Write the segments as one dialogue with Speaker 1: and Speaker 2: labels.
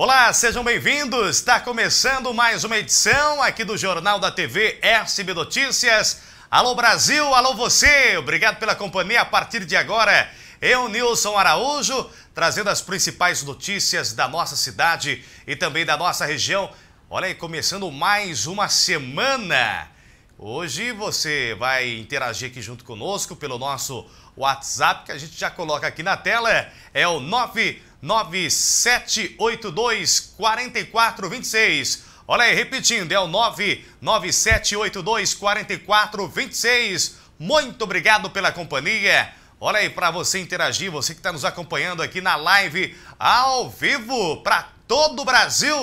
Speaker 1: Olá, sejam bem-vindos. Está começando mais uma edição aqui do Jornal da TV SB Notícias. Alô Brasil, alô você. Obrigado pela companhia. A partir de agora, eu, Nilson Araújo, trazendo as principais notícias da nossa cidade e também da nossa região. Olha aí, começando mais uma semana. Hoje você vai interagir aqui junto conosco pelo nosso WhatsApp, que a gente já coloca aqui na tela. É o 9 9782 4426. Olha aí, repetindo, é o 99782 4426. Muito obrigado pela companhia. Olha aí para você interagir, você que está nos acompanhando aqui na live ao vivo para todo o Brasil.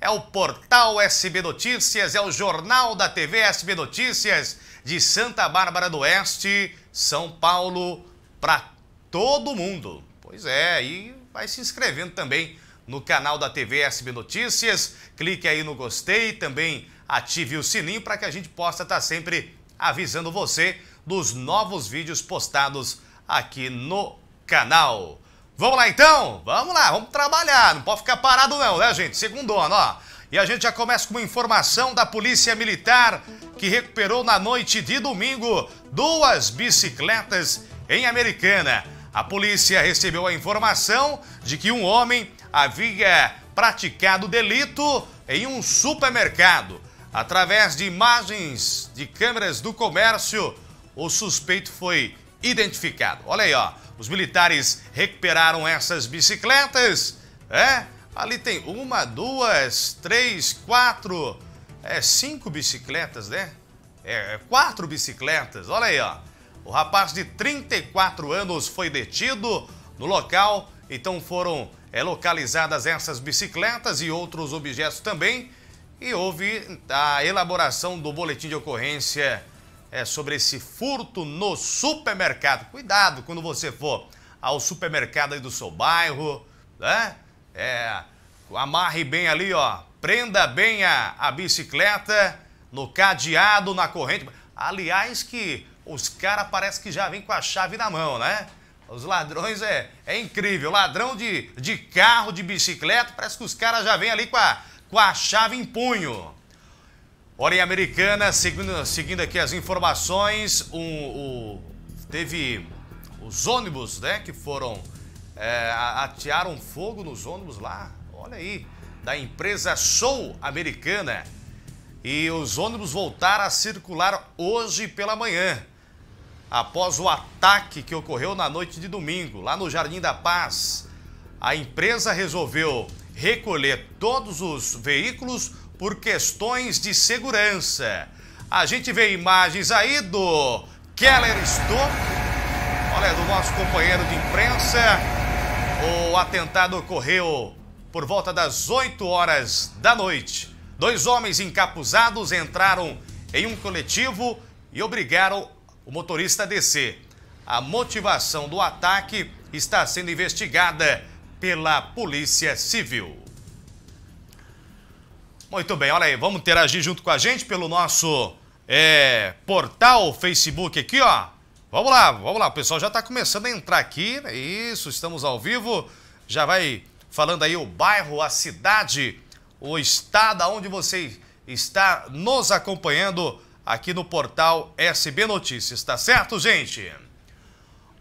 Speaker 1: É o portal SB Notícias, é o jornal da TV SB Notícias de Santa Bárbara do Oeste, São Paulo, para todo mundo. Pois é, e vai se inscrevendo também no canal da TV SB Notícias. Clique aí no gostei, também ative o sininho para que a gente possa estar tá sempre avisando você dos novos vídeos postados aqui no canal. Vamos lá então? Vamos lá, vamos trabalhar, não pode ficar parado não, né gente? Segundo ano, ó. E a gente já começa com uma informação da Polícia Militar que recuperou na noite de domingo duas bicicletas em Americana. A polícia recebeu a informação de que um homem havia praticado delito em um supermercado. Através de imagens de câmeras do comércio, o suspeito foi identificado. Olha aí, ó. Os militares recuperaram essas bicicletas. É? Ali tem uma, duas, três, quatro. É, cinco bicicletas, né? É, é quatro bicicletas. Olha aí, ó. O rapaz de 34 anos foi detido no local, então foram é, localizadas essas bicicletas e outros objetos também. E houve a elaboração do boletim de ocorrência é, sobre esse furto no supermercado. Cuidado quando você for ao supermercado aí do seu bairro, né? É, amarre bem ali, ó. Prenda bem a, a bicicleta no cadeado, na corrente. Aliás, que os caras parece que já vêm com a chave na mão, né? Os ladrões é, é incrível. Ladrão de, de carro, de bicicleta, parece que os caras já vêm ali com a, com a chave em punho. Hora em Americana, seguindo, seguindo aqui as informações, o, teve os ônibus né, que foram. É, atearam fogo nos ônibus lá, olha aí, da empresa Show Americana. E os ônibus voltaram a circular hoje pela manhã após o ataque que ocorreu na noite de domingo, lá no Jardim da Paz. A empresa resolveu recolher todos os veículos por questões de segurança. A gente vê imagens aí do Keller Stone, olha, do nosso companheiro de imprensa. O atentado ocorreu por volta das 8 horas da noite. Dois homens encapuzados entraram em um coletivo e obrigaram o motorista descer. A motivação do ataque está sendo investigada pela Polícia Civil. Muito bem, olha aí, vamos interagir junto com a gente pelo nosso é, portal Facebook aqui, ó. Vamos lá, vamos lá, o pessoal já está começando a entrar aqui, né? isso, estamos ao vivo, já vai falando aí o bairro, a cidade, o estado, aonde você está nos acompanhando aqui no portal SB Notícias, tá certo, gente?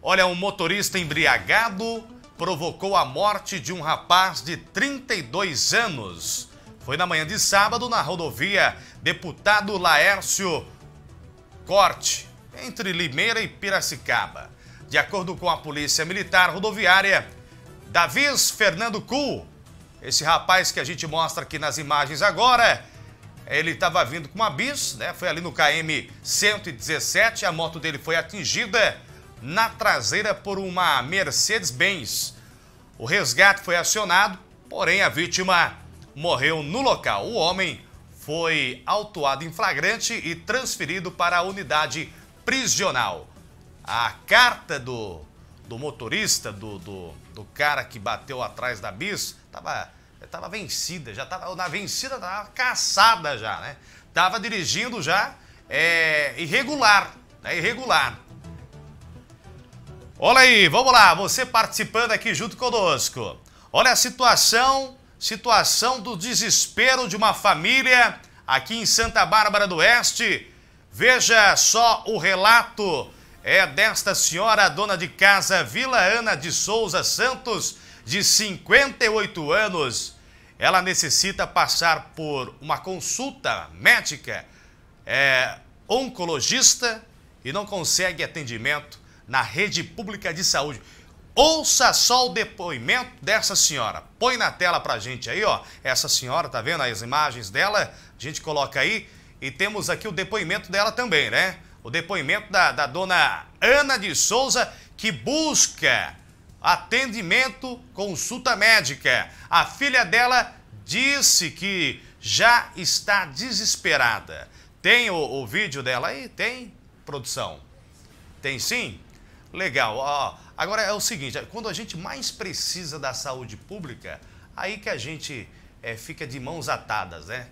Speaker 1: Olha, um motorista embriagado provocou a morte de um rapaz de 32 anos. Foi na manhã de sábado na rodovia Deputado Laércio Corte, entre Limeira e Piracicaba. De acordo com a Polícia Militar Rodoviária, Davis Fernando Cu, esse rapaz que a gente mostra aqui nas imagens agora, ele estava vindo com uma bis, né? Foi ali no KM 117, a moto dele foi atingida na traseira por uma Mercedes-Benz. O resgate foi acionado, porém a vítima morreu no local. O homem foi autuado em flagrante e transferido para a unidade prisional. A carta do, do motorista, do, do, do cara que bateu atrás da bis, estava Tava estava vencida, já estava na vencida, estava caçada já, né? Estava dirigindo já é, irregular, né? irregular. Olha aí, vamos lá, você participando aqui junto conosco. Olha a situação, situação do desespero de uma família aqui em Santa Bárbara do Oeste. Veja só o relato é desta senhora, dona de casa Vila Ana de Souza Santos, de 58 anos, ela necessita passar por uma consulta médica, é, oncologista e não consegue atendimento na rede pública de saúde. Ouça só o depoimento dessa senhora. Põe na tela pra gente aí, ó. Essa senhora, tá vendo as imagens dela? A gente coloca aí e temos aqui o depoimento dela também, né? O depoimento da, da dona Ana de Souza, que busca atendimento, consulta médica. A filha dela disse que já está desesperada. Tem o, o vídeo dela aí? Tem, produção? Tem sim? Legal. Ó, agora é o seguinte, é, quando a gente mais precisa da saúde pública, aí que a gente é, fica de mãos atadas, né?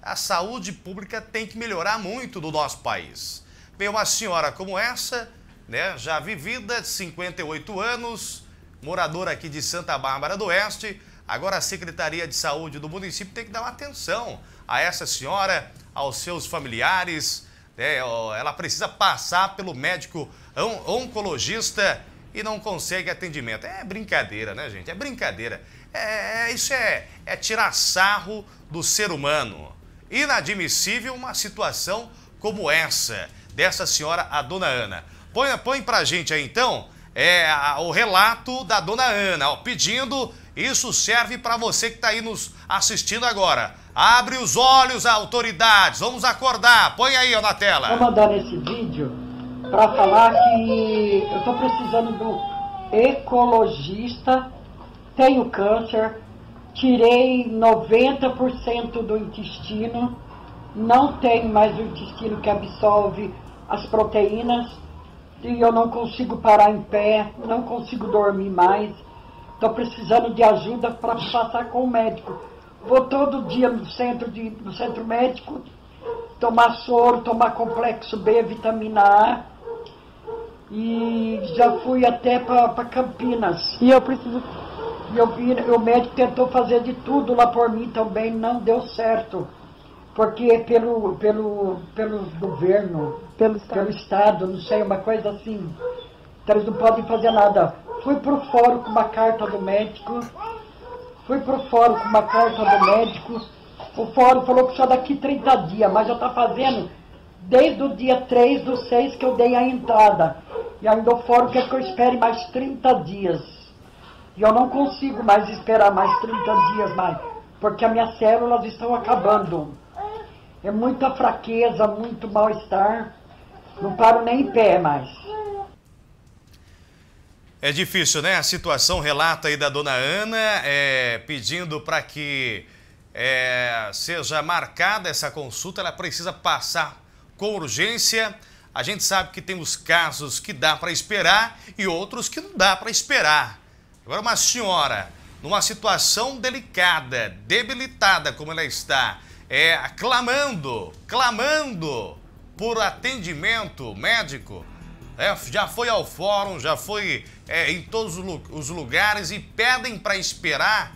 Speaker 1: A saúde pública tem que melhorar muito no nosso país. Bem, uma senhora como essa né? Já vivida, 58 anos, moradora aqui de Santa Bárbara do Oeste. Agora a Secretaria de Saúde do município tem que dar uma atenção a essa senhora, aos seus familiares. Né? Ela precisa passar pelo médico on oncologista e não consegue atendimento. É brincadeira, né, gente? É brincadeira. É, é, isso é, é tirar sarro do ser humano. Inadmissível uma situação como essa, dessa senhora, a dona Ana. Põe, põe pra gente aí então é, o relato da dona Ana, ó, pedindo. Isso serve para você que está aí nos assistindo agora. Abre os olhos, autoridades. Vamos acordar. Põe aí ó, na tela. Vou mandar
Speaker 2: nesse vídeo
Speaker 1: para falar que eu
Speaker 2: estou precisando do ecologista. Tenho câncer. Tirei 90% do intestino. Não tenho mais o intestino que absorve as proteínas e eu não consigo parar em pé, não consigo dormir mais, estou precisando de ajuda para passar com o médico. Vou todo dia no centro, de, no centro médico tomar soro, tomar complexo B, vitamina A. E já fui até para Campinas. E eu preciso. E eu, vi, o médico tentou fazer de tudo lá por mim também, não deu certo porque é pelo, pelo, pelo governo, pelo Estado. pelo Estado, não sei, uma coisa assim. Então eles não podem fazer nada. Fui pro fórum com uma carta do médico, fui pro fórum com uma carta do médico, o fórum falou que só daqui 30 dias, mas já está fazendo desde o dia 3 do 6 que eu dei a entrada. E ainda o fórum quer que eu espere mais 30 dias. E eu não consigo mais esperar mais 30 dias mais, porque as minhas células estão acabando. É muita fraqueza, muito mal-estar. Não paro nem em pé mais.
Speaker 1: É difícil, né? A situação relata aí da dona Ana, é, pedindo para que é, seja marcada essa consulta, ela precisa passar com urgência. A gente sabe que tem os casos que dá para esperar e outros que não dá para esperar. Agora, uma senhora, numa situação delicada, debilitada como ela está, é, clamando, clamando por atendimento médico. É, já foi ao fórum, já foi é, em todos os lugares e pedem para esperar.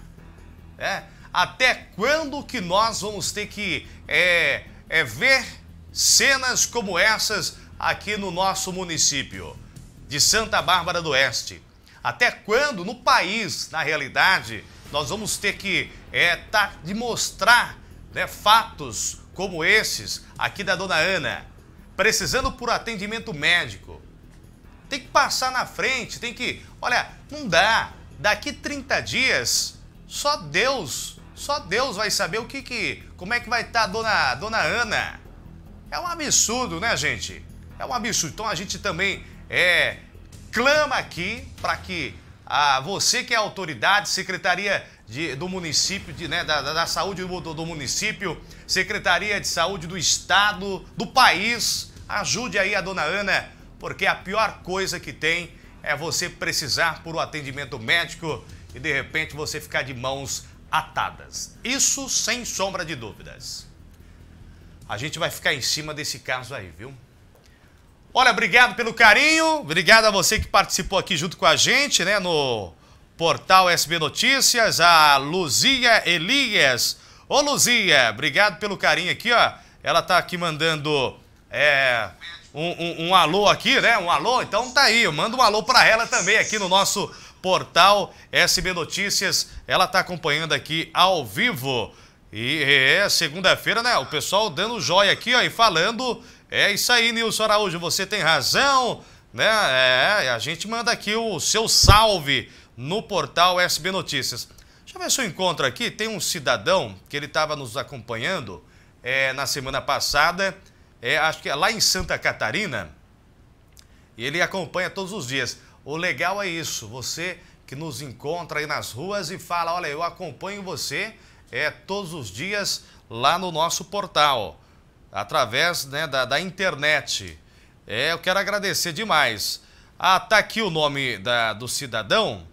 Speaker 1: É, até quando que nós vamos ter que é, é, ver cenas como essas aqui no nosso município de Santa Bárbara do Oeste? Até quando no país, na realidade, nós vamos ter que é, tá, de mostrar né, fatos como esses aqui da dona Ana, precisando por atendimento médico, tem que passar na frente, tem que. Olha, não dá. Daqui 30 dias, só Deus, só Deus vai saber o que que. Como é que vai estar tá a dona, dona Ana. É um absurdo, né, gente? É um absurdo. Então a gente também é, clama aqui para que a você que é autoridade, secretaria de, do município, de, né, da, da, saúde do, do, município, Secretaria de Saúde do Estado, do país. Ajude aí a dona Ana, porque a pior coisa que tem é você precisar por um atendimento médico e de repente você ficar de mãos atadas. Isso sem sombra de dúvidas. A gente vai ficar em cima desse caso aí, viu? Olha, obrigado pelo carinho, obrigado a você que participou aqui junto com a gente, né, no Portal SB Notícias, a Luzia Elias. Ô Luzia, obrigado pelo carinho aqui, ó. Ela tá aqui mandando é, um, um, um, alô aqui, né? Um alô, então tá aí. Manda um alô para ela também aqui no nosso portal SB Notícias. Ela tá acompanhando aqui ao vivo. E é segunda-feira, né? O pessoal dando joia aqui, ó, e falando. É isso aí, Nilson Araújo, você tem razão, né? É, a gente manda aqui o seu salve no portal SB Notícias. Deixa eu ver se eu encontro aqui. Tem um cidadão que ele estava nos acompanhando é, na semana passada, é, acho que é lá em Santa Catarina. E ele acompanha todos os dias. O legal é isso, você que nos encontra aí nas ruas e fala: olha, eu acompanho você é, todos os dias lá no nosso portal, através né, da, da internet. É, eu quero agradecer demais. Ah, tá aqui o nome da, do cidadão.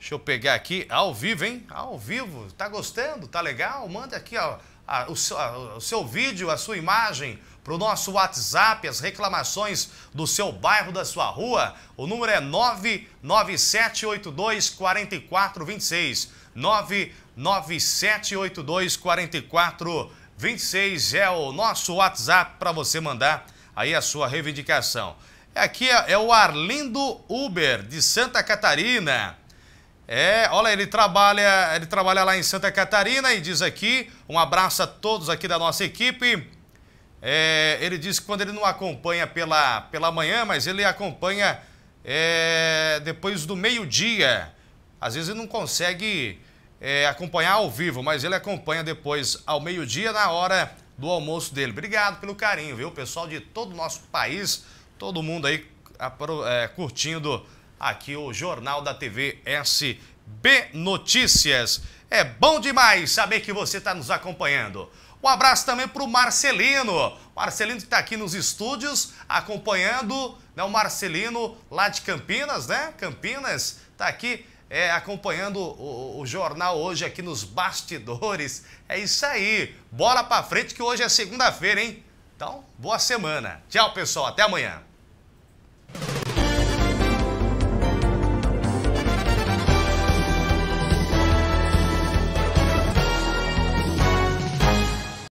Speaker 1: Deixa eu pegar aqui, ao vivo, hein? Ao vivo. Tá gostando? Tá legal? Manda aqui ó, a, o, seu, a, o seu vídeo, a sua imagem para o nosso WhatsApp, as reclamações do seu bairro, da sua rua. O número é 997824426. 997824426 é o nosso WhatsApp para você mandar aí a sua reivindicação. Aqui é, é o Arlindo Uber, de Santa Catarina. É, olha, ele trabalha, ele trabalha lá em Santa Catarina e diz aqui, um abraço a todos aqui da nossa equipe. É, ele diz que quando ele não acompanha pela, pela manhã, mas ele acompanha é, depois do meio-dia. Às vezes ele não consegue é, acompanhar ao vivo, mas ele acompanha depois ao meio-dia na hora do almoço dele. Obrigado pelo carinho, viu? Pessoal de todo o nosso país, todo mundo aí é, curtindo aqui o Jornal da TV SB Notícias. É bom demais saber que você está nos acompanhando. Um abraço também para o Marcelino. Marcelino que está aqui nos estúdios acompanhando, né? O Marcelino lá de Campinas, né? Campinas está aqui é, acompanhando o, o, jornal hoje aqui nos bastidores. É isso aí. Bola para frente que hoje é segunda-feira, hein? Então, boa semana. Tchau, pessoal. Até amanhã.